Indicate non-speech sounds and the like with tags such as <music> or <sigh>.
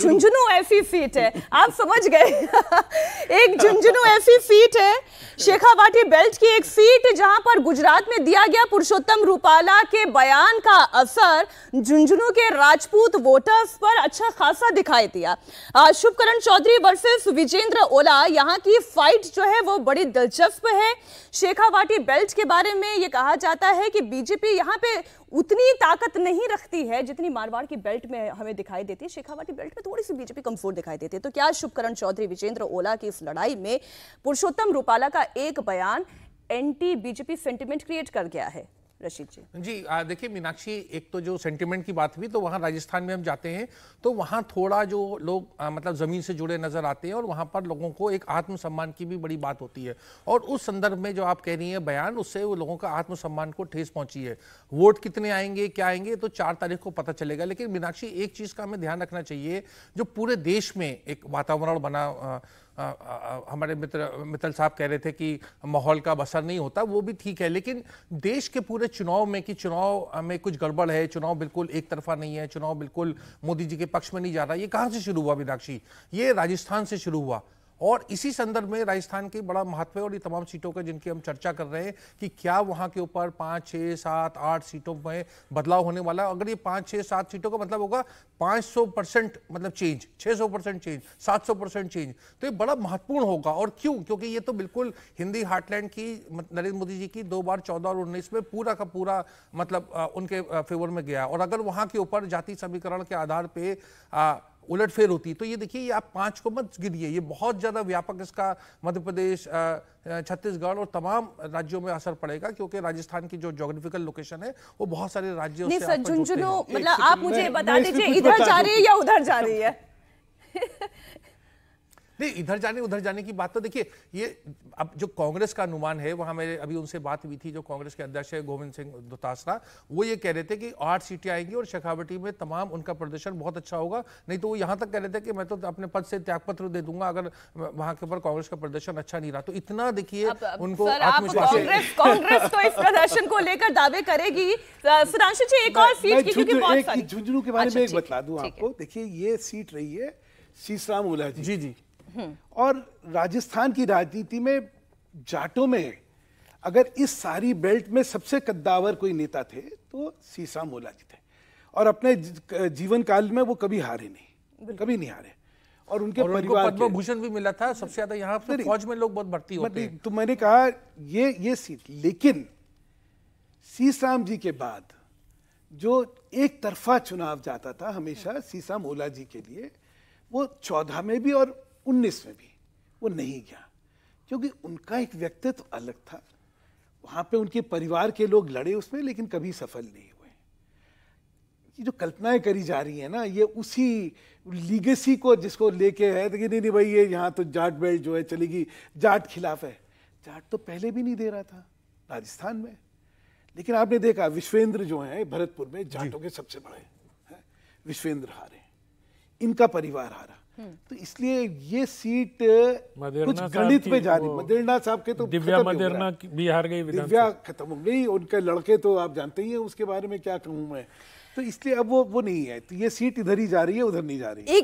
झुंझुनू ऐसी फीट है आप समझ गए <laughs> एक झुंझुनू ऐसी फीट है शेखावाटी बेल्ट की एक फीट जहां पर गुजरात में दिया गया पुरुषोत्तम रूपाला के बयान का असर झुंझुनू के राजपूत वोटर्स पर अच्छा खासा दिखाई दिया शुभकरण चौधरी वर्सेस विजेंद्र ओला यहाँ की फाइट जो है वो बड़ी दिलचस्प है शेखावाटी बेल्ट के बारे में ये कहा जाता है कि बीजेपी यहाँ पे उतनी ताकत नहीं रखती है जितनी मारवाड़ की बेल्ट में हमें दिखाई देती है शेखावाटी बेल्ट में थोड़ी सी बीजेपी कमजोर दिखाई देती है तो क्या शुभकरण चौधरी विजेंद्र ओला की इस लड़ाई में पुरुषोत्तम रूपाला का एक बयान एंटी बीजेपी सेंटिमेंट क्रिएट कर गया है रशीद जी जी देखिए मीनाक्षी एक तो जो सेंटिमेंट की बात हुई तो वहाँ राजस्थान में हम जाते हैं तो वहाँ थोड़ा जो लोग आ, मतलब ज़मीन से जुड़े नज़र आते हैं और वहाँ पर लोगों को एक आत्मसम्मान की भी बड़ी बात होती है और उस संदर्भ में जो आप कह रही हैं बयान उससे वो लोगों का आत्मसम्मान को ठेस पहुँची है वोट कितने आएंगे क्या आएंगे तो चार तारीख को पता चलेगा लेकिन मीनाक्षी एक चीज़ का हमें ध्यान रखना चाहिए जो पूरे देश में एक वातावरण बना हमारे मित्र मित्तल साहब कह रहे थे कि माहौल का असर नहीं होता वो भी ठीक है लेकिन देश के पूरे चुनाव में कि चुनाव में कुछ गड़बड़ है चुनाव बिल्कुल एक तरफा नहीं है चुनाव बिल्कुल मोदी जी के पक्ष में नहीं जा रहा ये कहाँ से शुरू हुआ मीनाक्षी ये राजस्थान से शुरू हुआ और इसी संदर्भ में राजस्थान की बड़ा महत्व है और ये तमाम सीटों का जिनकी हम चर्चा कर रहे हैं कि क्या वहाँ के ऊपर पाँच छः सात आठ सीटों में बदलाव होने वाला है अगर ये पाँच छः सात सीटों का मतलब होगा सौ परसेंट मतलब चेंज सौ परसेंट चेंज सात सौ परसेंट चेंज तो ये बड़ा महत्वपूर्ण होगा और क्यों क्योंकि ये तो बिल्कुल हिंदी हार्टलैंड की नरेंद्र मोदी जी की दो बार चौदह और उन्नीस में पूरा का पूरा मतलब उनके फेवर में गया और अगर वहाँ के ऊपर जाति समीकरण के आधार पर उलटफेर होती तो ये देखिए ये आप पांच को मत गिरिए ये बहुत ज़्यादा व्यापक इसका मध्य प्रदेश छत्तीसगढ़ और तमाम राज्यों में असर पड़ेगा क्योंकि राजस्थान की जो जोग्राफिकल लोकेशन है वो बहुत सारे राज्यों से झुंझुनू मतलब आप मुझे बता दीजिए इधर जा रही है या उधर जा रही है <laughs> <laughs> नहीं इधर जाने उधर जाने की बात तो देखिए ये अब जो कांग्रेस का अनुमान है वहां मेरे अभी उनसे बात हुई थी जो कांग्रेस के अध्यक्ष है गोविंद सिंह दोतासरा वो ये कह रहे थे कि आठ सीटें आएंगी और शेखावटी में तमाम उनका प्रदर्शन बहुत अच्छा होगा नहीं तो वो यहाँ तक कह रहे थे कि मैं तो अपने पद से त्यागपत्र दे दूंगा अगर वहां के ऊपर कांग्रेस का प्रदर्शन अच्छा नहीं रहा तो इतना देखिए उनको कांग्रेस तो इस प्रदर्शन को लेकर दावे करेगी सुधांशु जी एक और सीट क्योंकि झुंझुनू के बारे अच्छा, में एक बता दू आपको देखिए ये सीट रही है सीसराम उला जी जी और राजस्थान की राजनीति में जाटों में अगर इस सारी बेल्ट में सबसे कद्दावर कोई नेता थे तो सीसा मोला जी थे और अपने जीवन काल में वो कभी हारे नहीं कभी नहीं हारे और उनके और परिवार पद्म भूषण भी मिला था सबसे ज्यादा यहाँ पर फौज में लोग बहुत भर्ती होते हैं तो मैंने कहा ये ये सीट लेकिन सीसाम जी के बाद जो एक तरफा चुनाव जाता था हमेशा सीसाम ओला जी के लिए वो चौदह में भी और उन्नीस में भी वो नहीं गया क्योंकि उनका एक व्यक्तित्व अलग था वहाँ पे उनके परिवार के लोग लड़े उसमें लेकिन कभी सफल नहीं हुए ये जो कल्पनाएं करी जा रही है ना ये उसी लीगेसी को जिसको लेके है तो कि नहीं नहीं भाई ये यहाँ तो जाट बेल्ट जो है चलेगी जाट खिलाफ है जाट तो पहले भी नहीं दे रहा था राजस्थान में लेकिन आपने देखा विश्वेंद्र जो है भरतपुर में जाटों के सबसे बड़े विश्वेंद्र हारे इनका परिवार हारा हम्म। तो इसलिए ये सीट कुछ गणित में जा रही मदेरना साहब के तो दिव्या मदेरना भी हार गई दिव्या खत्म हो गई उनके लड़के तो आप जानते ही हैं उसके बारे में क्या कहूँ मैं तो इसलिए अब वो वो नहीं है तो ये सीट इधर ही जा रही है उधर नहीं जा रही है